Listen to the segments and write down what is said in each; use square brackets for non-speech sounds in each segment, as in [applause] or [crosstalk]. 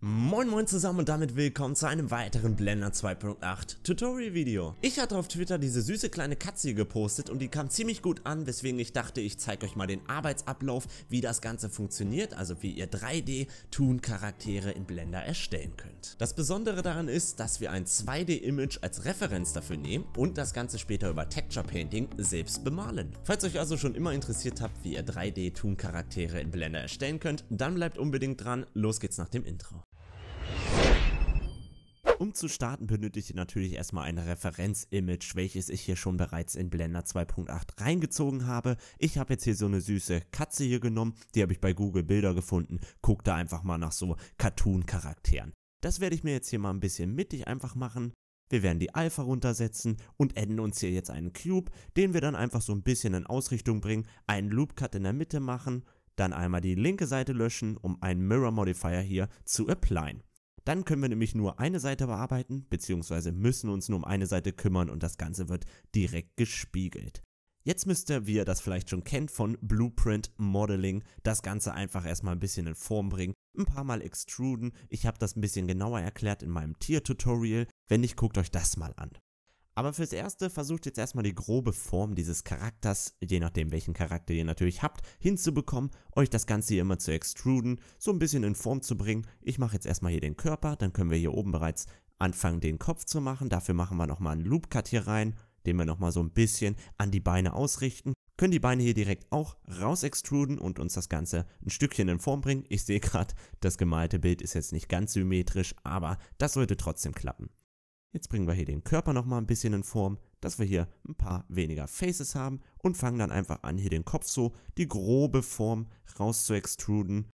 Moin moin zusammen und damit willkommen zu einem weiteren Blender 2.8 Tutorial Video. Ich hatte auf Twitter diese süße kleine Katze hier gepostet und die kam ziemlich gut an, weswegen ich dachte, ich zeige euch mal den Arbeitsablauf, wie das Ganze funktioniert, also wie ihr 3D Toon Charaktere in Blender erstellen könnt. Das Besondere daran ist, dass wir ein 2D Image als Referenz dafür nehmen und das Ganze später über Texture Painting selbst bemalen. Falls euch also schon immer interessiert habt, wie ihr 3D Toon Charaktere in Blender erstellen könnt, dann bleibt unbedingt dran, los geht's nach dem Intro. Um zu starten benötigt ihr natürlich erstmal ein Referenz-Image, welches ich hier schon bereits in Blender 2.8 reingezogen habe. Ich habe jetzt hier so eine süße Katze hier genommen, die habe ich bei Google Bilder gefunden. Guckt da einfach mal nach so Cartoon-Charakteren. Das werde ich mir jetzt hier mal ein bisschen mittig einfach machen. Wir werden die Alpha runtersetzen und enden uns hier jetzt einen Cube, den wir dann einfach so ein bisschen in Ausrichtung bringen, einen Loop Cut in der Mitte machen, dann einmal die linke Seite löschen, um einen Mirror Modifier hier zu applyen. Dann können wir nämlich nur eine Seite bearbeiten, beziehungsweise müssen uns nur um eine Seite kümmern und das Ganze wird direkt gespiegelt. Jetzt müsst ihr, wie ihr das vielleicht schon kennt von Blueprint Modeling, das Ganze einfach erstmal ein bisschen in Form bringen, ein paar Mal extruden. Ich habe das ein bisschen genauer erklärt in meinem Tier-Tutorial. Wenn nicht, guckt euch das mal an. Aber fürs Erste versucht jetzt erstmal die grobe Form dieses Charakters, je nachdem welchen Charakter ihr natürlich habt, hinzubekommen, euch das Ganze hier immer zu extruden, so ein bisschen in Form zu bringen. Ich mache jetzt erstmal hier den Körper, dann können wir hier oben bereits anfangen den Kopf zu machen. Dafür machen wir nochmal einen Loop-Cut hier rein, den wir nochmal so ein bisschen an die Beine ausrichten können die Beine hier direkt auch raus extruden und uns das Ganze ein Stückchen in Form bringen. Ich sehe gerade, das gemalte Bild ist jetzt nicht ganz symmetrisch, aber das sollte trotzdem klappen. Jetzt bringen wir hier den Körper nochmal ein bisschen in Form, dass wir hier ein paar weniger Faces haben und fangen dann einfach an, hier den Kopf so die grobe Form raus zu extruden.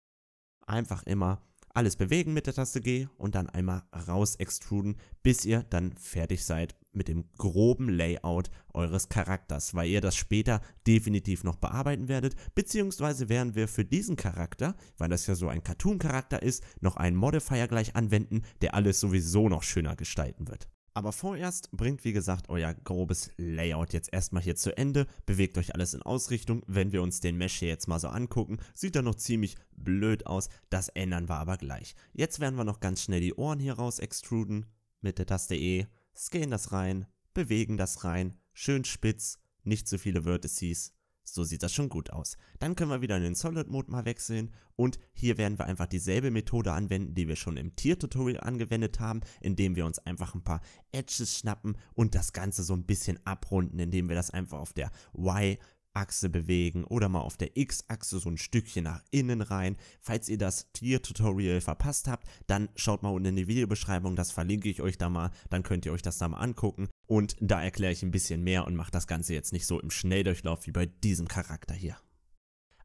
Einfach immer alles bewegen mit der Taste G und dann einmal raus extruden, bis ihr dann fertig seid mit dem groben Layout eures Charakters, weil ihr das später definitiv noch bearbeiten werdet, beziehungsweise werden wir für diesen Charakter, weil das ja so ein Cartoon-Charakter ist, noch einen Modifier gleich anwenden, der alles sowieso noch schöner gestalten wird. Aber vorerst bringt wie gesagt euer grobes Layout jetzt erstmal hier zu Ende, bewegt euch alles in Ausrichtung. Wenn wir uns den Mesh hier jetzt mal so angucken, sieht er noch ziemlich blöd aus, das ändern wir aber gleich. Jetzt werden wir noch ganz schnell die Ohren hier raus extruden mit der Taste E, scalen das rein, bewegen das rein, schön spitz, nicht zu viele Vertices so sieht das schon gut aus. Dann können wir wieder in den Solid Mode mal wechseln und hier werden wir einfach dieselbe Methode anwenden, die wir schon im Tier Tutorial angewendet haben, indem wir uns einfach ein paar Edges schnappen und das Ganze so ein bisschen abrunden, indem wir das einfach auf der Y Achse bewegen oder mal auf der X-Achse so ein Stückchen nach innen rein. Falls ihr das Tier-Tutorial verpasst habt, dann schaut mal unten in die Videobeschreibung, das verlinke ich euch da mal, dann könnt ihr euch das da mal angucken und da erkläre ich ein bisschen mehr und mache das Ganze jetzt nicht so im Schnelldurchlauf wie bei diesem Charakter hier.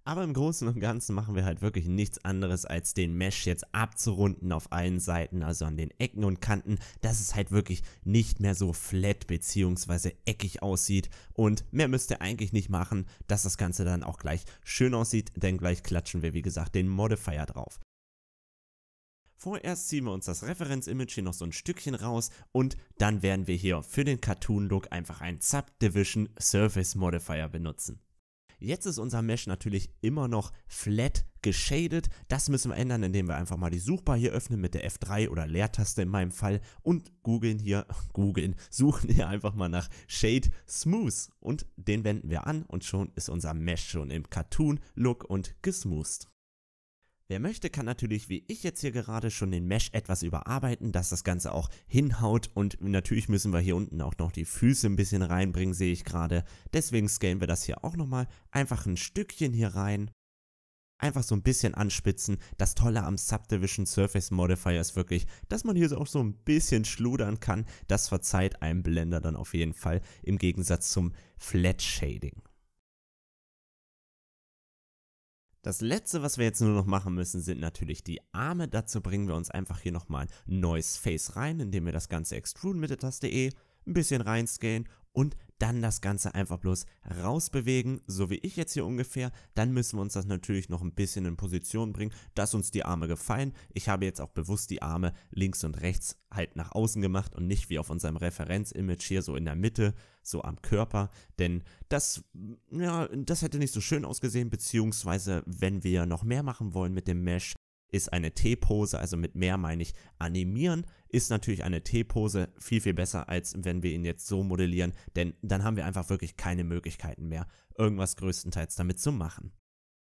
Aber im Großen und Ganzen machen wir halt wirklich nichts anderes, als den Mesh jetzt abzurunden auf allen Seiten, also an den Ecken und Kanten, dass es halt wirklich nicht mehr so flat bzw. eckig aussieht. Und mehr müsst ihr eigentlich nicht machen, dass das Ganze dann auch gleich schön aussieht, denn gleich klatschen wir wie gesagt den Modifier drauf. Vorerst ziehen wir uns das Referenz-Image hier noch so ein Stückchen raus und dann werden wir hier für den Cartoon-Look einfach einen Subdivision Surface Modifier benutzen. Jetzt ist unser Mesh natürlich immer noch flat geshaded. Das müssen wir ändern, indem wir einfach mal die Suchbar hier öffnen mit der F3 oder Leertaste in meinem Fall und googeln hier, [laughs] googeln, suchen hier einfach mal nach Shade Smooth und den wenden wir an und schon ist unser Mesh schon im Cartoon Look und gesmoothed. Wer möchte, kann natürlich, wie ich jetzt hier gerade, schon den Mesh etwas überarbeiten, dass das Ganze auch hinhaut. Und natürlich müssen wir hier unten auch noch die Füße ein bisschen reinbringen, sehe ich gerade. Deswegen scalen wir das hier auch nochmal einfach ein Stückchen hier rein. Einfach so ein bisschen anspitzen. Das Tolle am Subdivision Surface Modifier ist wirklich, dass man hier auch so ein bisschen schludern kann. Das verzeiht einem Blender dann auf jeden Fall im Gegensatz zum Flat Shading. Das letzte, was wir jetzt nur noch machen müssen, sind natürlich die Arme. Dazu bringen wir uns einfach hier nochmal ein neues Face rein, indem wir das Ganze extruden mit der Taste E, ein bisschen reinscalen und dann das Ganze einfach bloß rausbewegen, so wie ich jetzt hier ungefähr. Dann müssen wir uns das natürlich noch ein bisschen in Position bringen, dass uns die Arme gefallen. Ich habe jetzt auch bewusst die Arme links und rechts halt nach außen gemacht und nicht wie auf unserem Referenzimage hier so in der Mitte, so am Körper, denn das, ja, das hätte nicht so schön ausgesehen, beziehungsweise wenn wir noch mehr machen wollen mit dem Mesh, ist eine T-Pose, also mit mehr meine ich animieren, ist natürlich eine T-Pose viel, viel besser, als wenn wir ihn jetzt so modellieren, denn dann haben wir einfach wirklich keine Möglichkeiten mehr, irgendwas größtenteils damit zu machen.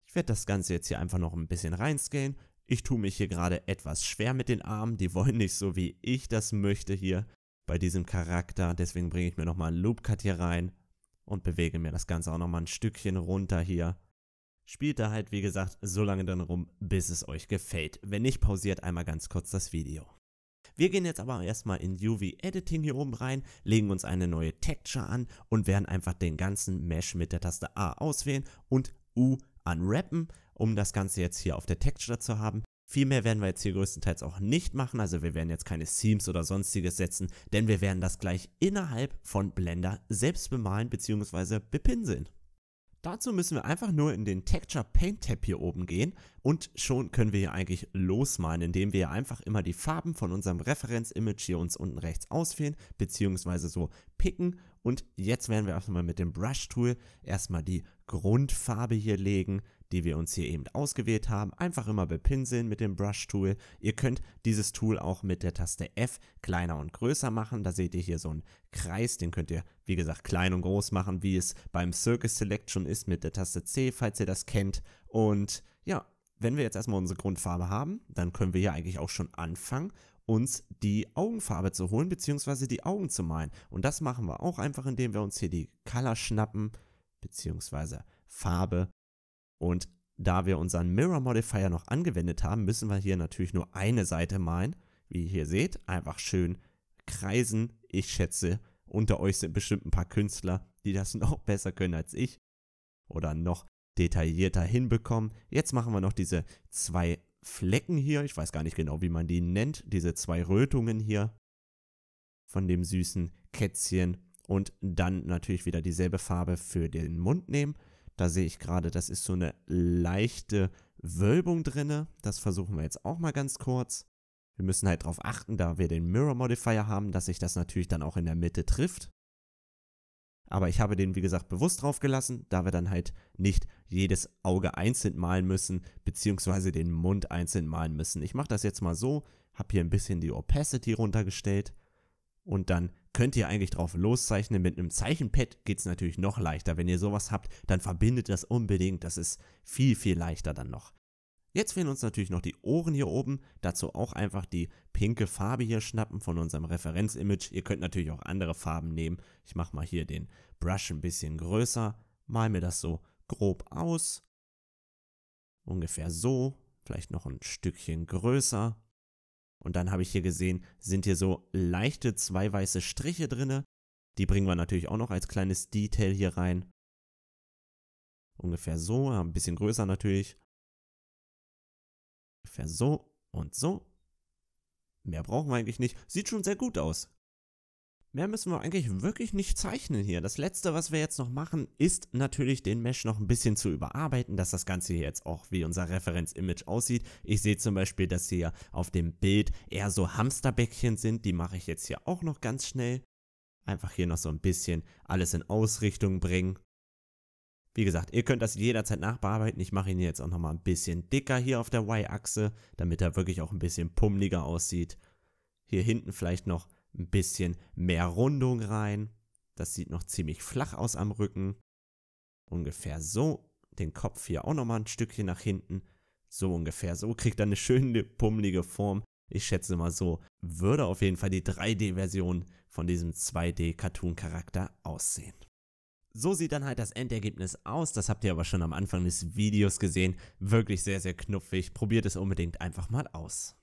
Ich werde das Ganze jetzt hier einfach noch ein bisschen reinscalen. Ich tue mich hier gerade etwas schwer mit den Armen, die wollen nicht so, wie ich das möchte hier bei diesem Charakter. Deswegen bringe ich mir nochmal einen Loop-Cut hier rein und bewege mir das Ganze auch nochmal ein Stückchen runter hier. Spielt da halt, wie gesagt, so lange dann rum, bis es euch gefällt. Wenn nicht, pausiert einmal ganz kurz das Video. Wir gehen jetzt aber erstmal in UV Editing hier oben rein, legen uns eine neue Texture an und werden einfach den ganzen Mesh mit der Taste A auswählen und U unwrappen, um das Ganze jetzt hier auf der Texture zu haben. Viel mehr werden wir jetzt hier größtenteils auch nicht machen, also wir werden jetzt keine Seams oder sonstiges setzen, denn wir werden das gleich innerhalb von Blender selbst bemalen bzw. bepinseln. Dazu müssen wir einfach nur in den Texture Paint Tab hier oben gehen und schon können wir hier eigentlich losmalen, indem wir einfach immer die Farben von unserem Referenz-Image hier uns unten rechts auswählen, bzw. so picken und jetzt werden wir erstmal mit dem Brush Tool erstmal die Grundfarbe hier legen, die wir uns hier eben ausgewählt haben, einfach immer bepinseln mit dem Brush Tool. Ihr könnt dieses Tool auch mit der Taste F kleiner und größer machen. Da seht ihr hier so einen Kreis, den könnt ihr, wie gesagt, klein und groß machen, wie es beim Circus Select schon ist mit der Taste C, falls ihr das kennt. Und ja, wenn wir jetzt erstmal unsere Grundfarbe haben, dann können wir hier eigentlich auch schon anfangen uns die Augenfarbe zu holen, beziehungsweise die Augen zu malen. Und das machen wir auch einfach, indem wir uns hier die Color schnappen, beziehungsweise Farbe und da wir unseren Mirror Modifier noch angewendet haben, müssen wir hier natürlich nur eine Seite malen. Wie ihr hier seht, einfach schön kreisen. Ich schätze, unter euch sind bestimmt ein paar Künstler, die das [laughs] noch besser können als ich oder noch detaillierter hinbekommen. Jetzt machen wir noch diese zwei Flecken hier. Ich weiß gar nicht genau, wie man die nennt. Diese zwei Rötungen hier von dem süßen Kätzchen. Und dann natürlich wieder dieselbe Farbe für den Mund nehmen. Da sehe ich gerade, das ist so eine leichte Wölbung drinne. Das versuchen wir jetzt auch mal ganz kurz. Wir müssen halt darauf achten, da wir den Mirror Modifier haben, dass sich das natürlich dann auch in der Mitte trifft. Aber ich habe den, wie gesagt, bewusst drauf gelassen, da wir dann halt nicht jedes Auge einzeln malen müssen, beziehungsweise den Mund einzeln malen müssen. Ich mache das jetzt mal so, habe hier ein bisschen die Opacity runtergestellt und dann könnt ihr eigentlich drauf loszeichnen. Mit einem Zeichenpad geht es natürlich noch leichter. Wenn ihr sowas habt, dann verbindet das unbedingt. Das ist viel, viel leichter dann noch. Jetzt fehlen uns natürlich noch die Ohren hier oben. Dazu auch einfach die pinke Farbe hier schnappen von unserem Referenzimage. Ihr könnt natürlich auch andere Farben nehmen. Ich mache mal hier den Brush ein bisschen größer. Mal mir das so grob aus. Ungefähr so. Vielleicht noch ein Stückchen größer. Und dann habe ich hier gesehen, sind hier so leichte zwei weiße Striche drinne. Die bringen wir natürlich auch noch als kleines Detail hier rein. Ungefähr so, ein bisschen größer natürlich. Ungefähr so und so. Mehr brauchen wir eigentlich nicht. Sieht schon sehr gut aus. Mehr müssen wir eigentlich wirklich nicht zeichnen hier. Das letzte, was wir jetzt noch machen, ist natürlich den Mesh noch ein bisschen zu überarbeiten, dass das Ganze hier jetzt auch wie unser Referenz-Image aussieht. Ich sehe zum Beispiel, dass hier auf dem Bild eher so Hamsterbäckchen sind. Die mache ich jetzt hier auch noch ganz schnell. Einfach hier noch so ein bisschen alles in Ausrichtung bringen. Wie gesagt, ihr könnt das jederzeit nachbearbeiten. Ich mache ihn jetzt auch nochmal ein bisschen dicker hier auf der Y-Achse, damit er wirklich auch ein bisschen pummeliger aussieht. Hier hinten vielleicht noch ein bisschen mehr Rundung rein. Das sieht noch ziemlich flach aus am Rücken. Ungefähr so. Den Kopf hier auch nochmal ein Stückchen nach hinten. So ungefähr so. Kriegt dann eine schöne pummelige Form. Ich schätze mal so, würde auf jeden Fall die 3D-Version von diesem 2D-Cartoon-Charakter aussehen. So sieht dann halt das Endergebnis aus. Das habt ihr aber schon am Anfang des Videos gesehen. Wirklich sehr, sehr knuffig. Probiert es unbedingt einfach mal aus.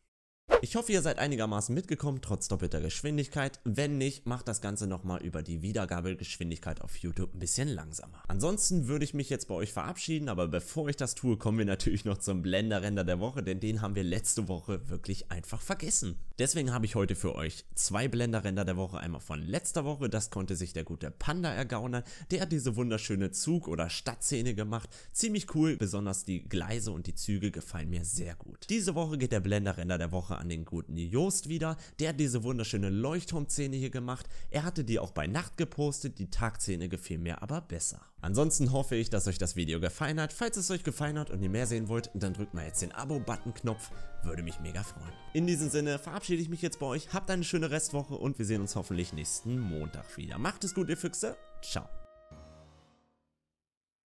Ich hoffe, ihr seid einigermaßen mitgekommen, trotz doppelter Geschwindigkeit. Wenn nicht, macht das Ganze nochmal über die Wiedergabegeschwindigkeit auf YouTube ein bisschen langsamer. Ansonsten würde ich mich jetzt bei euch verabschieden, aber bevor ich das tue, kommen wir natürlich noch zum Blender-Render der Woche, denn den haben wir letzte Woche wirklich einfach vergessen. Deswegen habe ich heute für euch zwei Blender-Render der Woche, einmal von letzter Woche, das konnte sich der gute Panda ergaunern, der hat diese wunderschöne Zug- oder Stadtszene gemacht. Ziemlich cool, besonders die Gleise und die Züge gefallen mir sehr gut. Diese Woche geht der Blender-Render der Woche an haben den guten Joost wieder, der hat diese wunderschöne Leuchtturmszene hier gemacht. Er hatte die auch bei Nacht gepostet, die Tagszene gefiel mir aber besser. Ansonsten hoffe ich, dass euch das Video gefallen hat. Falls es euch gefallen hat und ihr mehr sehen wollt, dann drückt mal jetzt den Abo-Button-Knopf, würde mich mega freuen. In diesem Sinne verabschiede ich mich jetzt bei euch, habt eine schöne Restwoche und wir sehen uns hoffentlich nächsten Montag wieder. Macht es gut, ihr Füchse, ciao.